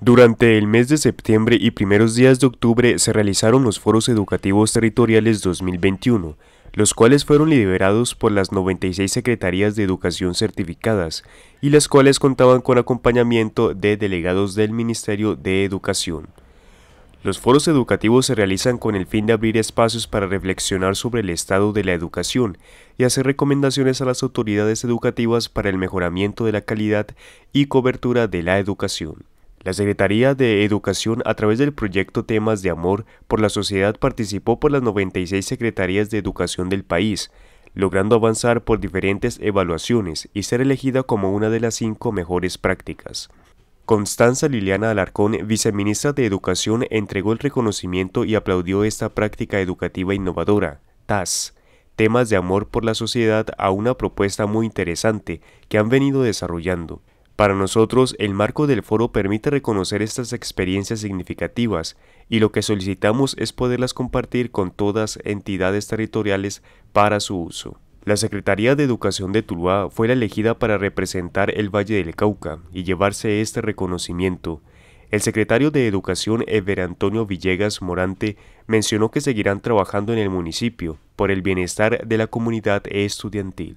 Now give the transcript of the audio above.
Durante el mes de septiembre y primeros días de octubre se realizaron los foros educativos territoriales 2021, los cuales fueron liderados por las 96 secretarías de educación certificadas y las cuales contaban con acompañamiento de delegados del Ministerio de Educación. Los foros educativos se realizan con el fin de abrir espacios para reflexionar sobre el estado de la educación y hacer recomendaciones a las autoridades educativas para el mejoramiento de la calidad y cobertura de la educación. La Secretaría de Educación, a través del proyecto Temas de Amor por la Sociedad, participó por las 96 secretarías de educación del país, logrando avanzar por diferentes evaluaciones y ser elegida como una de las cinco mejores prácticas. Constanza Liliana Alarcón, viceministra de Educación, entregó el reconocimiento y aplaudió esta práctica educativa innovadora, TAS, temas de amor por la sociedad a una propuesta muy interesante que han venido desarrollando. Para nosotros, el marco del foro permite reconocer estas experiencias significativas y lo que solicitamos es poderlas compartir con todas entidades territoriales para su uso. La Secretaría de Educación de Tuluá fue la elegida para representar el Valle del Cauca y llevarse este reconocimiento. El secretario de Educación Ever Antonio Villegas Morante mencionó que seguirán trabajando en el municipio por el bienestar de la comunidad estudiantil.